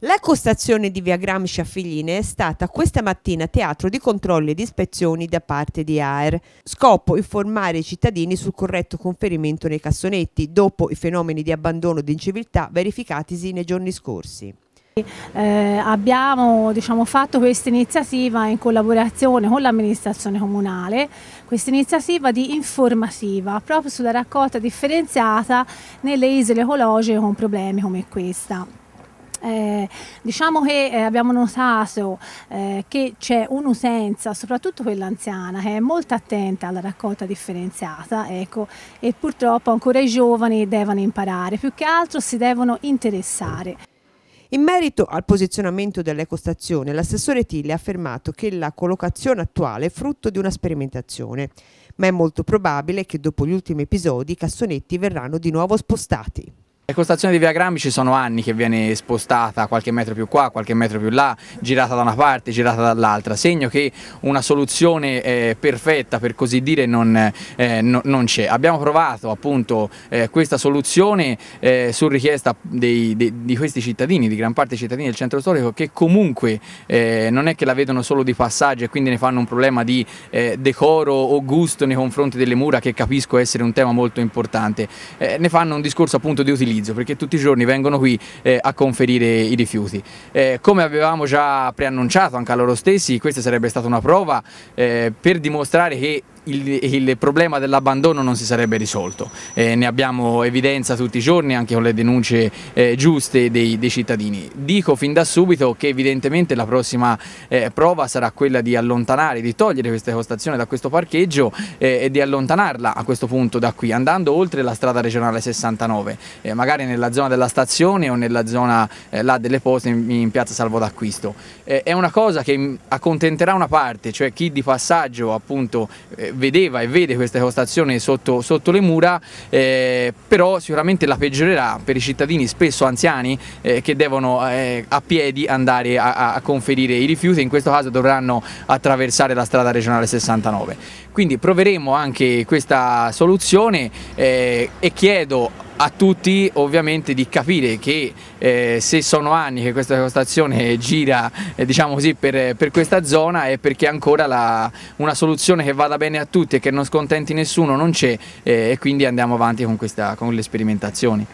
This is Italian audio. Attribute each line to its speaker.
Speaker 1: La costazione di via Gramsci a Figline è stata questa mattina teatro di controlli ed ispezioni da parte di AER. Scopo informare i cittadini sul corretto conferimento nei cassonetti dopo i fenomeni di abbandono ed inciviltà verificatisi nei giorni scorsi.
Speaker 2: Eh, abbiamo diciamo, fatto questa iniziativa in collaborazione con l'amministrazione comunale, questa iniziativa di informativa proprio sulla raccolta differenziata nelle isole ecologiche con problemi come questa. Eh, diciamo che eh, abbiamo notato eh, che c'è un'utenza, soprattutto quella anziana, che è molto attenta alla raccolta differenziata ecco, e purtroppo ancora i giovani devono imparare, più che altro si devono interessare. In
Speaker 1: merito al posizionamento dell'ecostazione, l'assessore Tille ha affermato che la collocazione attuale è frutto di una sperimentazione, ma è molto probabile che dopo gli ultimi episodi i cassonetti verranno di nuovo spostati.
Speaker 3: L'ecostazione di Via Grambi ci sono anni che viene spostata qualche metro più qua, qualche metro più là, girata da una parte, girata dall'altra, segno che una soluzione eh, perfetta per così dire non, eh, no, non c'è. Abbiamo provato appunto eh, questa soluzione eh, su richiesta dei, de, di questi cittadini, di gran parte dei cittadini del centro storico che comunque eh, non è che la vedono solo di passaggio e quindi ne fanno un problema di eh, decoro o gusto nei confronti delle mura che capisco essere un tema molto importante, ne fanno un discorso appunto di utilizzo utilizzo perché tutti i giorni vengono qui eh, a conferire i rifiuti. Eh, come avevamo già preannunciato anche a loro stessi, questa sarebbe stata una prova eh, per dimostrare che il, il problema dell'abbandono non si sarebbe risolto, eh, ne abbiamo evidenza tutti i giorni anche con le denunce eh, giuste dei, dei, cittadini. Dico fin da subito che evidentemente la prossima eh, prova sarà quella di allontanare, di togliere questa ecostazione da questo parcheggio eh, e di allontanarla a questo punto da qui, andando oltre la strada regionale 69, eh, magari nella zona della stazione o nella zona eh, là delle poste in, in piazza Salvo d'Acquisto. è una cosa che accontenterà una parte, cioè chi di passaggio appunto vedeva e vede questa costazione sotto, sotto le mura, eh, però sicuramente la peggiorerà per i cittadini spesso anziani eh, che devono eh, a piedi andare a, a, conferire i rifiuti, in questo caso dovranno attraversare la strada regionale 69. Quindi proveremo anche questa soluzione eh, e chiedo a tutti ovviamente di capire che eh, se sono anni che questa stazione gira eh, diciamo così, per, per, questa zona è perché ancora la, una soluzione che vada bene a tutti e che non scontenti nessuno non c'è eh, e quindi andiamo avanti con, questa, con le sperimentazioni.